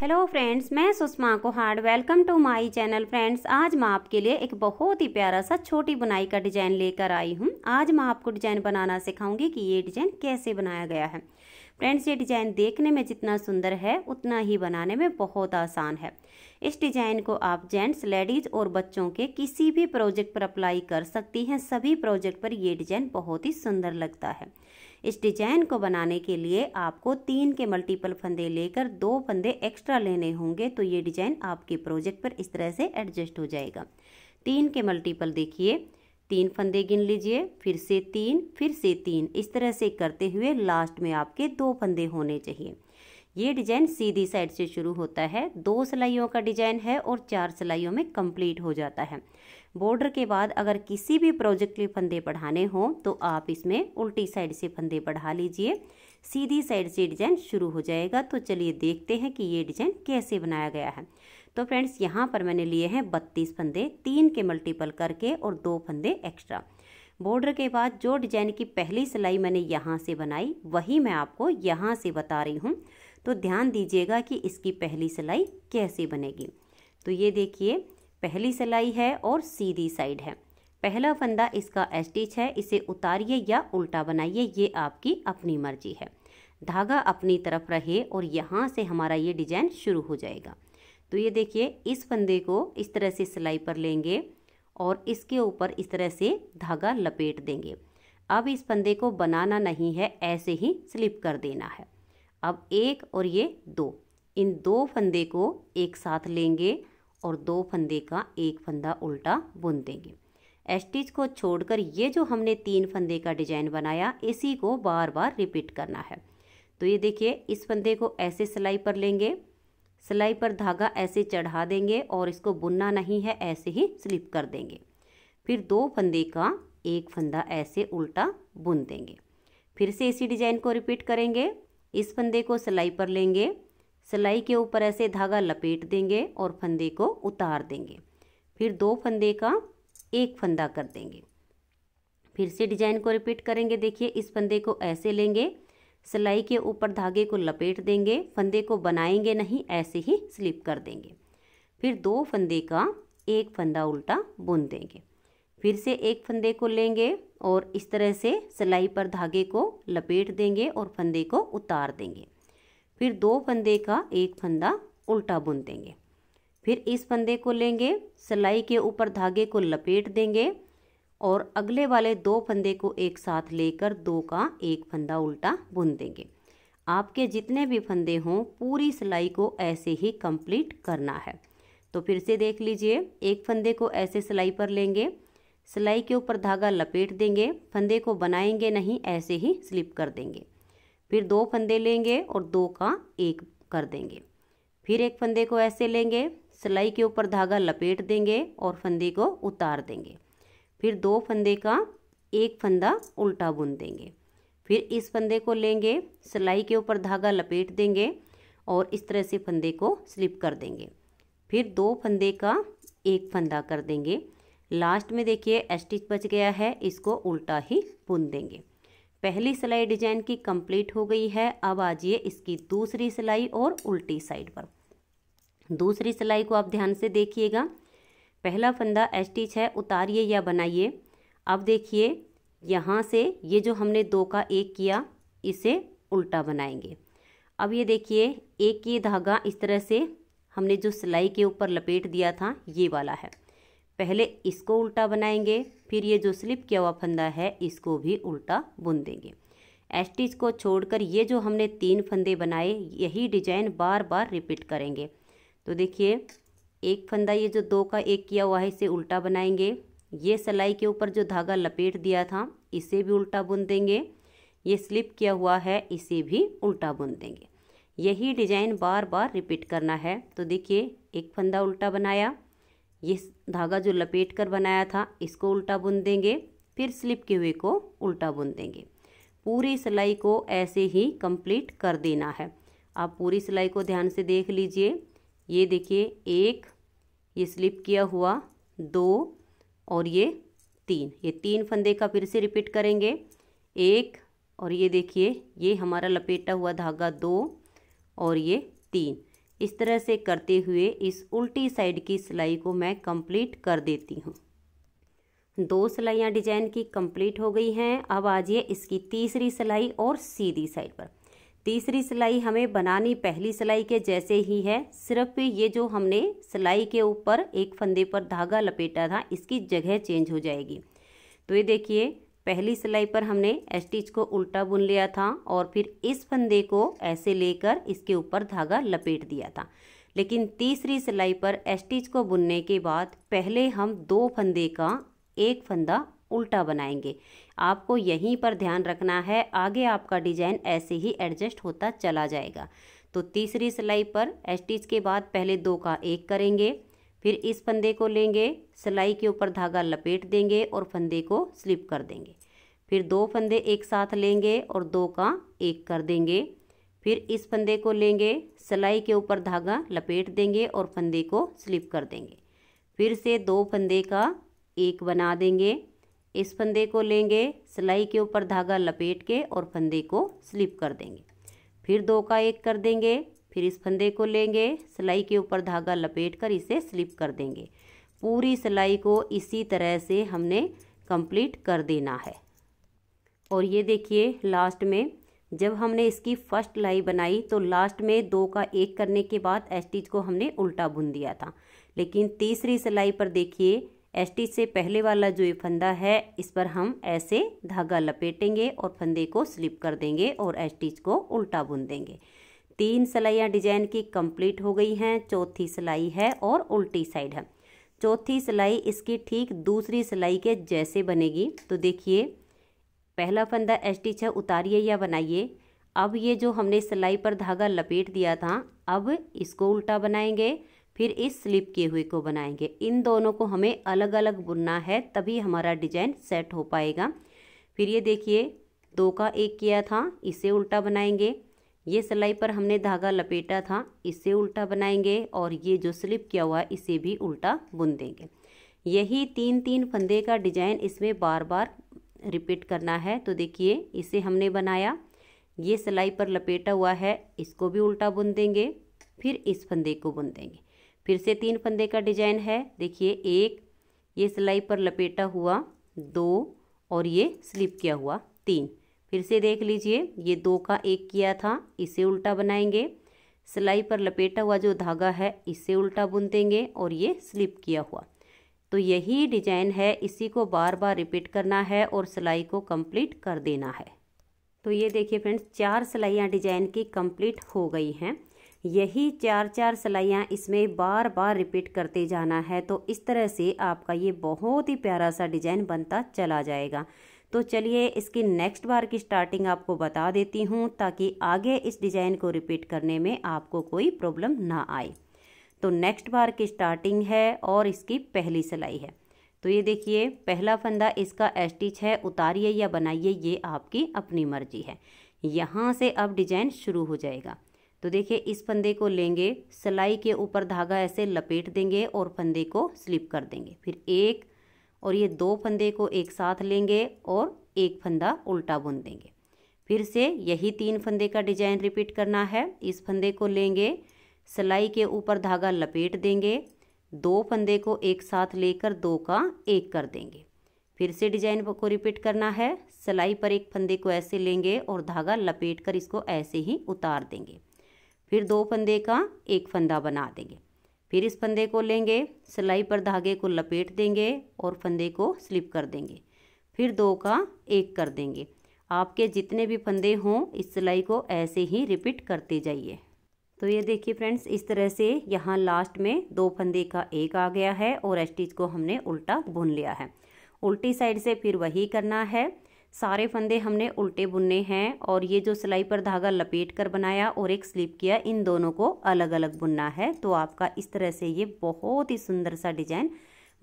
hello friends मैं Sushma Kuhad welcome to my channel friends आज मैं आपके लिए एक बहुत ही प्यारा सा छोटी बुनाई का डिजाइन लेकर आई हूँ आज मैं आपको डिजाइन बनाना सिखाऊंगी कि ये डिजाइन कैसे बनाया गया है फ्रेंड्स ये डिजाइन देखने में जितना सुंदर है उतना ही बनाने में बहुत आसान है इस डिजाइन को आप जेंट्स लेडीज और बच्चों के किसी भी प्रोजेक्ट पर अप्लाई कर सकती हैं सभी प्रोजेक्ट पर यह डिजाइन बहुत ही सुंदर लगता है इस डिजाइन को बनाने के लिए आपको तीन के मल्टीपल फंदे लेकर दो फंदे एक्स्ट्रा लेने होंगे तो ये डिजाइन आपके प्रोजेक्ट पर इस तरह से एडजस्ट हो जाएगा तीन के मल्टीपल देखिए तीन फंदे गिन लीजिए फिर से तीन फिर से तीन इस तरह से करते हुए लास्ट में आपके दो फंदे होने चाहिए ये डिजाइन सीधी साइड से शुरू होता है दो सिलाइयों का डिजाइन है और चार सिलाइयों में कंप्लीट हो जाता है बॉर्डर के बाद अगर किसी भी प्रोजेक्ट के फंदे बढ़ाने हों तो आप इसमें उल्टी साइड से फंदे बढ़ा लीजिए सीधी साइड से डिज़ाइन शुरू हो जाएगा तो चलिए देखते हैं कि ये डिज़ाइन कैसे बनाया गया है तो फ्रेंड्स यहाँ पर मैंने लिए हैं बत्तीस फंदे तीन के मल्टीपल करके और दो फंदे एक्स्ट्रा बॉर्डर के बाद जो डिजाइन की पहली सिलाई मैंने यहाँ से बनाई वही मैं आपको यहाँ से बता रही हूँ तो ध्यान दीजिएगा कि इसकी पहली सिलाई कैसे बनेगी तो ये देखिए पहली सिलाई है और सीधी साइड है पहला फंदा इसका एस्टिच है इसे उतारिए या उल्टा बनाइए ये आपकी अपनी मर्जी है धागा अपनी तरफ रहे और यहाँ से हमारा ये डिजाइन शुरू हो जाएगा तो ये देखिए इस फंदे को इस तरह से सिलाई पर लेंगे और इसके ऊपर इस तरह से धागा लपेट देंगे अब इस फंदे को बनाना नहीं है ऐसे ही स्लिप कर देना है अब एक और ये दो इन दो फंदे को एक साथ लेंगे और दो फंदे का एक फंदा उल्टा बुन देंगे एस्टिच को छोड़कर ये जो हमने तीन फंदे का डिजाइन बनाया इसी को बार बार रिपीट करना है तो ये देखिए इस फंदे को ऐसे सिलाई पर लेंगे सिलाई पर धागा ऐसे चढ़ा देंगे और इसको बुनना नहीं है ऐसे ही स्लिप कर देंगे फिर दो फंदे का एक फंदा ऐसे उल्टा बुन देंगे फिर से इसी डिजाइन को रिपीट करेंगे इस फंदे को सिलाई पर लेंगे सिलाई के ऊपर ऐसे धागा लपेट देंगे और फंदे को उतार देंगे फिर दो फंदे का एक फंदा कर देंगे फिर से डिजाइन को रिपीट करेंगे देखिए इस फंदे को ऐसे लेंगे सिलाई के ऊपर धागे को लपेट देंगे फंदे को बनाएंगे नहीं ऐसे ही स्लिप कर देंगे फिर दो फंदे का एक फंदा उल्टा बुन देंगे फिर से एक फंदे को लेंगे और इस तरह से सिलाई पर धागे को लपेट देंगे और फंदे को उतार देंगे फिर दो फंदे का एक फंदा उल्टा बुन देंगे फिर इस फंदे को लेंगे सिलाई के ऊपर धागे को लपेट देंगे और अगले वाले दो फंदे को एक साथ लेकर दो का एक फंदा उल्टा बुन देंगे आपके जितने भी फंदे हों पूरी सिलाई को ऐसे ही कंप्लीट करना है तो फिर से देख लीजिए एक फंदे को ऐसे सिलाई पर लेंगे सिलाई के ऊपर धागा लपेट देंगे फंदे को बनाएंगे नहीं ऐसे ही स्लिप कर देंगे फिर दो फंदे लेंगे और दो का एक कर देंगे फिर एक फंदे को ऐसे लेंगे सिलाई के ऊपर धागा लपेट देंगे और फंदे को उतार देंगे फिर दो फंदे का एक फंदा उल्टा बुन देंगे फिर इस फंदे को लेंगे सिलाई के ऊपर धागा लपेट देंगे और इस तरह से फंदे को स्लिप कर देंगे फिर दो फंदे का एक फंदा कर देंगे लास्ट में देखिए स्टिच बच गया है इसको उल्टा ही बुन देंगे पहली सिलाई डिजाइन की कंप्लीट हो गई है अब आ जाइए इसकी दूसरी सिलाई और उल्टी साइड पर दूसरी सिलाई को आप ध्यान से देखिएगा पहला फंदा एस्टिच है उतारिए या बनाइए अब देखिए यहाँ से ये जो हमने दो का एक किया इसे उल्टा बनाएंगे अब ये देखिए एक ये धागा इस तरह से हमने जो सिलाई के ऊपर लपेट दिया था ये वाला है पहले इसको उल्टा बनाएंगे फिर ये जो स्लिप किया हुआ फंदा है इसको भी उल्टा बुन देंगे एस्टिच को छोड़कर ये जो हमने तीन फंदे बनाए यही डिजाइन बार बार रिपीट करेंगे तो देखिए एक फंदा ये जो दो का एक किया हुआ है इसे उल्टा बनाएंगे ये सिलाई के ऊपर जो धागा लपेट दिया था इसे भी उल्टा बुन देंगे ये स्लिप किया हुआ है इसे भी उल्टा बुन देंगे यही डिजाइन बार बार रिपीट करना है तो देखिए एक फंदा उल्टा बनाया ये धागा जो लपेट कर बनाया था इसको उल्टा बुन देंगे फिर स्लिप के हुए को उल्टा बुन देंगे पूरी सिलाई को ऐसे ही कंप्लीट कर देना है आप पूरी सिलाई को ध्यान से देख लीजिए ये देखिए एक ये स्लिप किया हुआ दो और ये तीन ये तीन फंदे का फिर से रिपीट करेंगे एक और ये देखिए ये हमारा लपेटा हुआ धागा दो और ये तीन इस तरह से करते हुए इस उल्टी साइड की सिलाई को मैं कंप्लीट कर देती हूँ दो सिलाइयाँ डिजाइन की कंप्लीट हो गई हैं अब आ जाइए इसकी तीसरी सिलाई और सीधी साइड पर तीसरी सिलाई हमें बनानी पहली सिलाई के जैसे ही है सिर्फ ये जो हमने सिलाई के ऊपर एक फंदे पर धागा लपेटा था इसकी जगह चेंज हो जाएगी तो ये देखिए पहली सिलाई पर हमने स्टिच को उल्टा बुन लिया था और फिर इस फंदे को ऐसे लेकर इसके ऊपर धागा लपेट दिया था लेकिन तीसरी सिलाई पर स्टिच को बुनने के बाद पहले हम दो फंदे का एक फंदा उल्टा बनाएंगे आपको यहीं पर ध्यान रखना है आगे आपका डिजाइन ऐसे ही एडजस्ट होता चला जाएगा तो तीसरी सिलाई पर स्टिच के बाद पहले दो का एक करेंगे फिर इस फंदे को लेंगे सिलाई के ऊपर धागा लपेट देंगे और फंदे को स्लिप कर देंगे फिर दो फंदे एक साथ लेंगे और दो का एक कर देंगे फिर इस फंदे को लेंगे सिलाई के ऊपर धागा लपेट देंगे और फंदे को स्लिप कर देंगे फिर से दो फंदे का एक बना देंगे इस फंदे को लेंगे सिलाई के ऊपर धागा लपेट के और फंदे को स्लिप कर देंगे फिर दो का एक कर देंगे फिर इस फंदे को लेंगे सिलाई के ऊपर धागा लपेट कर इसे स्लिप कर देंगे पूरी सिलाई को इसी तरह से हमने कंप्लीट कर देना है और ये देखिए लास्ट में जब हमने इसकी फर्स्ट लाई बनाई तो लास्ट में दो का एक करने के बाद एस्टिच को हमने उल्टा बुन दिया था लेकिन तीसरी सिलाई पर देखिए एस्टिच से पहले वाला जो ये फंदा है इस पर हम ऐसे धागा लपेटेंगे और फंदे को स्लिप कर देंगे और एस्टिच को उल्टा बुन देंगे तीन सिलाइयाँ डिजाइन की कंप्लीट हो गई हैं चौथी सिलाई है और उल्टी साइड है चौथी सिलाई इसकी ठीक दूसरी सिलाई के जैसे बनेगी तो देखिए पहला फंदा एस्टिच है उतारिए या बनाइए अब ये जो हमने सिलाई पर धागा लपेट दिया था अब इसको उल्टा बनाएंगे फिर इस स्लिप किए हुए को बनाएंगे इन दोनों को हमें अलग अलग बुनना है तभी हमारा डिजाइन सेट हो पाएगा फिर ये देखिए दो का एक किया था इसे उल्टा बनाएंगे ये सिलाई पर हमने धागा लपेटा था इसे उल्टा बनाएंगे और ये जो स्लिप किया हुआ है इसे भी उल्टा बुन देंगे यही तीन तीन फंदे का डिजाइन इसमें बार बार रिपीट करना है तो देखिए इसे हमने बनाया ये सिलाई पर लपेटा हुआ है इसको भी उल्टा बुन देंगे फिर इस फंदे को बुन देंगे फिर से तीन फंदे का डिजाइन है देखिए एक ये सिलाई पर लपेटा हुआ दो और ये स्लिप किया हुआ तीन फिर से देख लीजिए ये दो का एक किया था इसे उल्टा बनाएंगे सिलाई पर लपेटा हुआ जो धागा है इसे उल्टा बुन देंगे और ये स्लिप किया हुआ तो यही डिजाइन है इसी को बार बार रिपीट करना है और सिलाई को कंप्लीट कर देना है तो ये देखिए फ्रेंड्स चार सिलाइयाँ डिजाइन की कंप्लीट हो गई हैं यही चार चार सिलाइयाँ इसमें बार बार रिपीट करते जाना है तो इस तरह से आपका ये बहुत ही प्यारा सा डिजाइन बनता चला जाएगा तो चलिए इसकी नेक्स्ट बार की स्टार्टिंग आपको बता देती हूँ ताकि आगे इस डिज़ाइन को रिपीट करने में आपको कोई प्रॉब्लम ना आए तो नेक्स्ट बार की स्टार्टिंग है और इसकी पहली सिलाई है तो ये देखिए पहला फंदा इसका एस्टिच है उतारिए या बनाइए ये आपकी अपनी मर्जी है यहाँ से अब डिजाइन शुरू हो जाएगा तो देखिए इस फंदे को लेंगे सिलाई के ऊपर धागा ऐसे लपेट देंगे और फंदे को स्लिप कर देंगे फिर एक और ये दो फंदे को एक साथ लेंगे और एक फंदा उल्टा बुन देंगे फिर से यही तीन फंदे का डिजाइन रिपीट करना है इस फंदे को लेंगे सिलाई के ऊपर धागा लपेट देंगे दो फंदे को एक साथ लेकर दो का एक कर देंगे फिर से डिजाइन को रिपीट करना है सिलाई पर एक फंदे को ऐसे लेंगे और धागा लपेट कर इसको ऐसे ही उतार देंगे फिर दो फंदे का एक फंदा बना देंगे फिर इस फंदे को लेंगे सिलाई पर धागे को लपेट देंगे और फंदे को स्लिप कर देंगे फिर दो का एक कर देंगे आपके जितने भी फंदे हों इस सिलाई को ऐसे ही रिपीट करते जाइए तो ये देखिए फ्रेंड्स इस तरह से यहाँ लास्ट में दो फंदे का एक आ गया है और स्टिच को हमने उल्टा बुन लिया है उल्टी साइड से फिर वही करना है सारे फंदे हमने उल्टे बुनने हैं और ये जो सिलाई पर धागा लपेट कर बनाया और एक स्लिप किया इन दोनों को अलग अलग बुनना है तो आपका इस तरह से ये बहुत ही सुंदर सा डिजाइन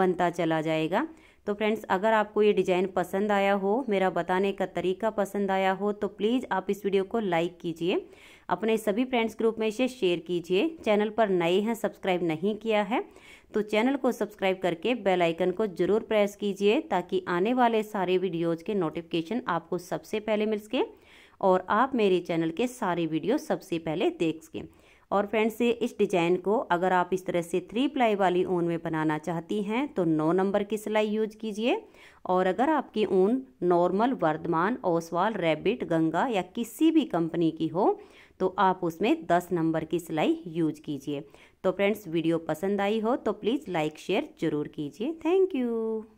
बनता चला जाएगा तो फ्रेंड्स अगर आपको ये डिज़ाइन पसंद आया हो मेरा बताने का तरीका पसंद आया हो तो प्लीज़ आप इस वीडियो को लाइक कीजिए अपने सभी फ्रेंड्स ग्रुप में इसे शेयर कीजिए चैनल पर नए हैं सब्सक्राइब नहीं किया है तो चैनल को सब्सक्राइब करके बेल आइकन को जरूर प्रेस कीजिए ताकि आने वाले सारे वीडियोज़ के नोटिफिकेशन आपको सबसे पहले मिल सके और आप मेरे चैनल के सारे वीडियो सबसे पहले देख सकें और फ्रेंड्स इस डिजाइन को अगर आप इस तरह से थ्री प्लाई वाली ऊन में बनाना चाहती हैं तो नौ नंबर की सिलाई यूज कीजिए और अगर आपकी ऊन नॉर्मल वर्धमान ओसवाल रैबिट गंगा या किसी भी कंपनी की हो तो आप उसमें दस नंबर की सिलाई यूज कीजिए तो फ्रेंड्स वीडियो पसंद आई हो तो प्लीज़ लाइक शेयर ज़रूर कीजिए थैंक यू